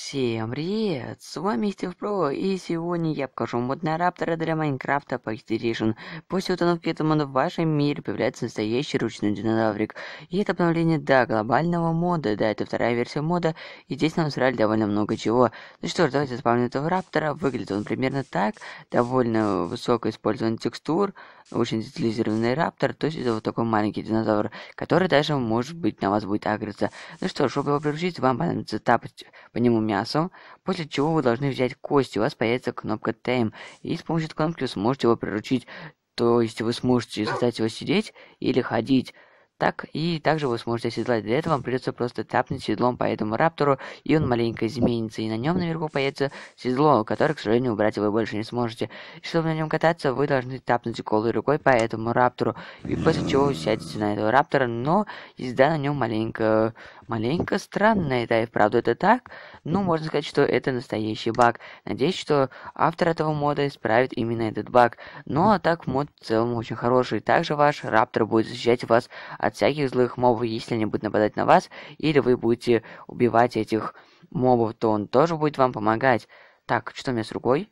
Всем привет, с вами Стив Про, и сегодня я покажу мод на раптора для Майнкрафта Pact Edition. После установки этого мода в вашем мире появляется настоящий ручной динозаврик. И это обновление до глобального мода, да, это вторая версия мода, и здесь нам срали довольно много чего. Ну что ж, давайте спавним этого раптора, выглядит он примерно так, довольно высокое использование текстур, очень детализированный раптор, то есть это вот такой маленький динозавр, который даже, может быть, на вас будет агриться. Ну что ж, чтобы его приручить, вам понадобится тапать по нему мясом, после чего вы должны взять кость, у вас появится кнопка Time, и с помощью этой кнопки вы сможете его приручить, то есть вы сможете заставить его сидеть или ходить. Так, и также вы сможете оседлать. Для этого вам придется просто тапнуть седлом по этому раптору, и он маленько изменится, и на нем наверху появится седло, которое, к сожалению, убрать вы больше не сможете. И чтобы на нем кататься, вы должны тапнуть голой рукой по этому раптору, и после чего вы сядете на этого раптора, но езда на нем маленько маленько странно это и правда это так, но ну, можно сказать, что это настоящий баг. Надеюсь, что автор этого мода исправит именно этот баг. Ну а так мод в целом очень хороший. Также ваш раптор будет защищать вас от всяких злых мобов, если они будут нападать на вас, или вы будете убивать этих мобов, то он тоже будет вам помогать. Так, что у меня с рукой?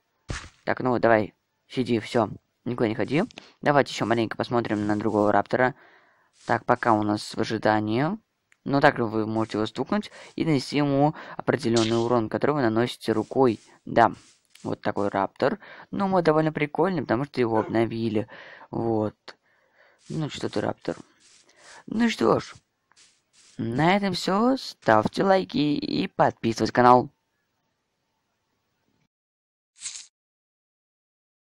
Так, ну давай, сиди, все, никуда не ходи. Давайте еще маленько посмотрим на другого раптора. Так, пока у нас в ожидании. Но также вы можете его стукнуть и нанести ему определенный урон, который вы наносите рукой. Да, вот такой раптор. Но ну, он довольно прикольный, потому что его обновили. Вот. Ну, что ты раптор. Ну что ж, на этом все. Ставьте лайки и подписывайтесь на канал.